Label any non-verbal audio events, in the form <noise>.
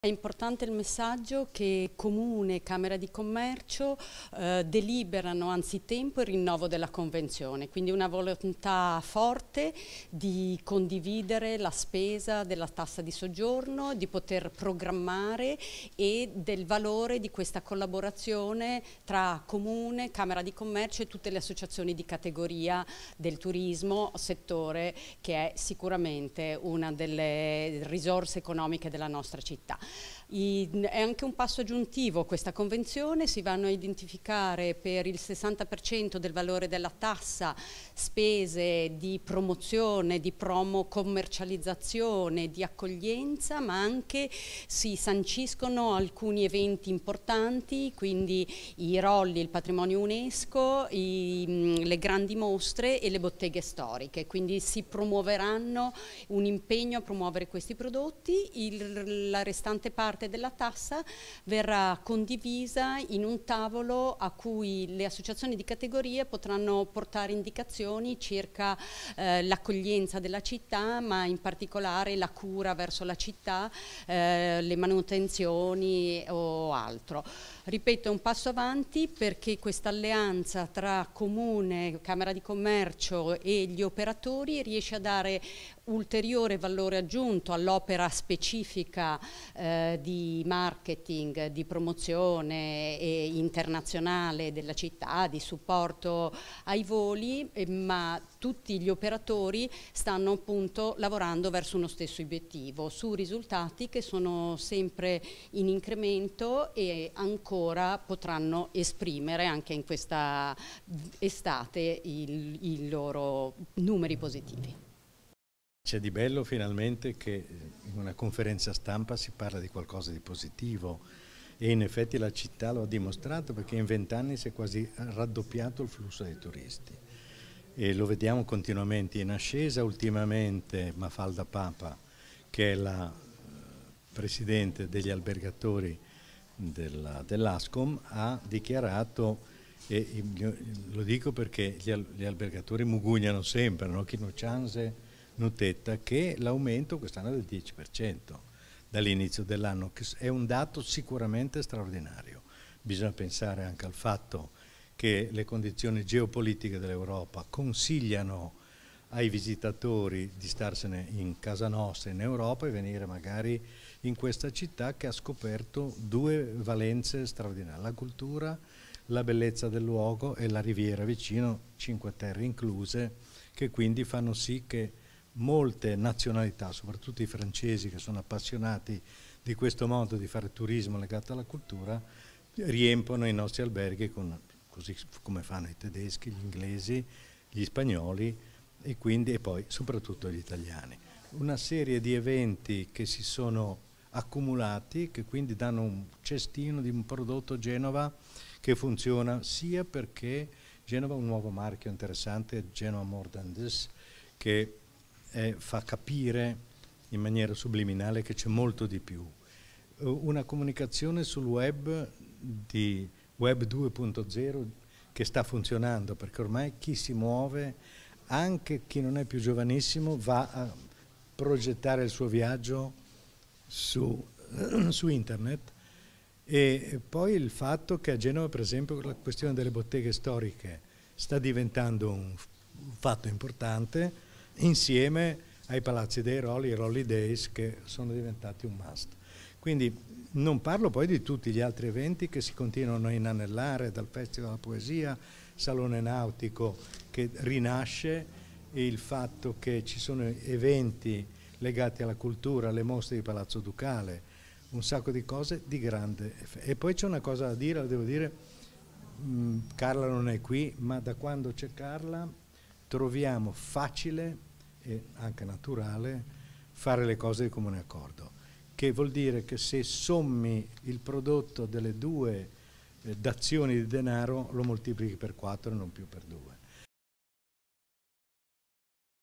È importante il messaggio che Comune e Camera di Commercio eh, deliberano anzitempo il rinnovo della Convenzione, quindi una volontà forte di condividere la spesa della tassa di soggiorno, di poter programmare e del valore di questa collaborazione tra Comune, Camera di Commercio e tutte le associazioni di categoria del turismo, settore che è sicuramente una delle risorse economiche della nostra città. I, è anche un passo aggiuntivo questa convenzione, si vanno a identificare per il 60% del valore della tassa spese di promozione, di promo commercializzazione, di accoglienza, ma anche si sanciscono alcuni eventi importanti, quindi i rolli, il patrimonio UNESCO, i, le grandi mostre e le botteghe storiche, quindi si promuoveranno un impegno a promuovere questi prodotti, il, la restante parte parte della tassa verrà condivisa in un tavolo a cui le associazioni di categorie potranno portare indicazioni circa eh, l'accoglienza della città, ma in particolare la cura verso la città, eh, le manutenzioni o altro. Ripeto, è un passo avanti perché questa alleanza tra Comune, Camera di Commercio e gli operatori riesce a dare ulteriore valore aggiunto all'opera specifica eh, di marketing, di promozione internazionale della città, di supporto ai voli, eh, ma tutti gli operatori stanno appunto lavorando verso uno stesso obiettivo, su risultati che sono sempre in incremento e ancora potranno esprimere anche in questa estate il, i loro numeri positivi. C'è di bello finalmente che eh, in una conferenza stampa si parla di qualcosa di positivo e in effetti la città lo ha dimostrato perché in vent'anni si è quasi raddoppiato il flusso dei turisti e lo vediamo continuamente in ascesa ultimamente Mafalda Papa che è la eh, presidente degli albergatori dell'ASCOM ha dichiarato e lo dico perché gli, albergatori mugugnano sempre, no? chi no chance Nutetta che l'aumento quest'anno è del 10% dall'inizio dell'anno, che è un dato sicuramente straordinario. Bisogna pensare anche al fatto che le condizioni geopolitiche dell'Europa consigliano ai visitatori di starsene in casa nostra, in Europa e venire magari in questa città che ha scoperto due valenze straordinarie, la cultura, la bellezza del luogo e la riviera vicino, Cinque Terre incluse, che quindi fanno sì che molte nazionalità, soprattutto i francesi che sono appassionati di questo modo di fare turismo legato alla cultura, riempono i nostri alberghi con, così come fanno i tedeschi, gli inglesi, gli spagnoli e, quindi, e poi soprattutto gli italiani. Una serie di eventi che si sono accumulati, che quindi danno un cestino di un prodotto Genova che funziona sia perché Genova ha un nuovo marchio interessante, Genova More Than This, che eh, fa capire in maniera subliminale che c'è molto di più. Eh, una comunicazione sul web di web 2.0 che sta funzionando perché ormai chi si muove, anche chi non è più giovanissimo, va a progettare il suo viaggio su, <clears throat> su internet e poi il fatto che a Genova, per esempio, la questione delle botteghe storiche sta diventando un fatto importante insieme ai palazzi dei Rolli, i Rolli Days che sono diventati un must. Quindi non parlo poi di tutti gli altri eventi che si continuano a inanellare dal Festival della Poesia, Salone Nautico che rinasce, il fatto che ci sono eventi legati alla cultura, alle mostre di Palazzo Ducale, un sacco di cose di grande effetto. E poi c'è una cosa da dire, devo dire, mh, mm, Carla non è qui, ma da quando c'è Carla troviamo facile e anche naturale fare le cose di comune accordo, che vuol dire che se sommi il prodotto delle due eh, d'azioni di denaro lo moltiplichi per 4 e non più per 2.